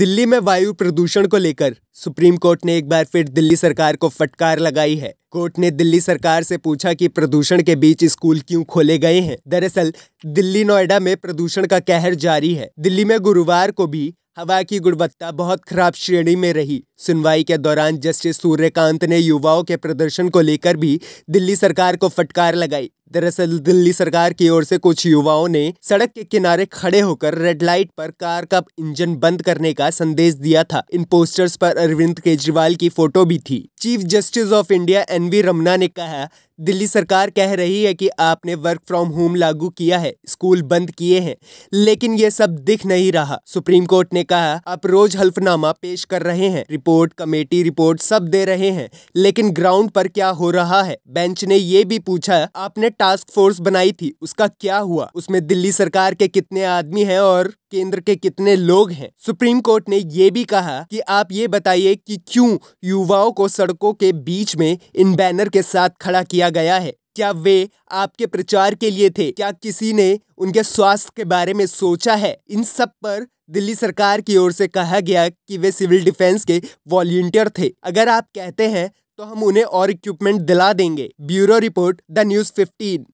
दिल्ली में वायु प्रदूषण को लेकर सुप्रीम कोर्ट ने एक बार फिर दिल्ली सरकार को फटकार लगाई है कोर्ट ने दिल्ली सरकार से पूछा कि प्रदूषण के बीच स्कूल क्यों खोले गए हैं दरअसल दिल्ली नोएडा में प्रदूषण का कहर जारी है दिल्ली में गुरुवार को भी हवा की गुणवत्ता बहुत खराब श्रेणी में रही सुनवाई के दौरान जस्टिस सूर्यकांत ने युवाओं के प्रदर्शन को लेकर भी दिल्ली सरकार को फटकार लगाई दरअसल दिल्ली सरकार की ओर से कुछ युवाओं ने सड़क के किनारे खड़े होकर रेड लाइट पर कार का इंजन बंद करने का संदेश दिया था इन पोस्टर्स पर अरविंद केजरीवाल की फोटो भी थी chief justice of India N V Ramana ने कहा दिल्ली सरकार कह रही है कि आपने वर्क फ्रॉम होम लागू किया है स्कूल बंद किए हैं लेकिन ये सब दिख नहीं रहा सुप्रीम कोर्ट ने कहा आप रोज हल्फनामा पेश कर रहे हैं रिपोर्ट कमेटी रिपोर्ट सब दे रहे हैं लेकिन ग्राउंड पर क्या हो रहा है बेंच ने ये भी पूछा आपने टास्क फोर्स बनाई थी उसका क्या हुआ उसमें दिल्ली सरकार के कितने आदमी है और केंद्र के कितने लोग हैं सुप्रीम कोर्ट ने ये भी कहा कि आप ये बताइए कि क्यों युवाओं को सड़कों के बीच में इन बैनर के साथ खड़ा किया गया है क्या वे आपके प्रचार के लिए थे क्या किसी ने उनके स्वास्थ्य के बारे में सोचा है इन सब पर दिल्ली सरकार की ओर से कहा गया कि वे सिविल डिफेंस के वॉल्टियर थे अगर आप कहते हैं तो हम उन्हें और इक्विपमेंट दिला देंगे ब्यूरो रिपोर्ट द न्यूज 15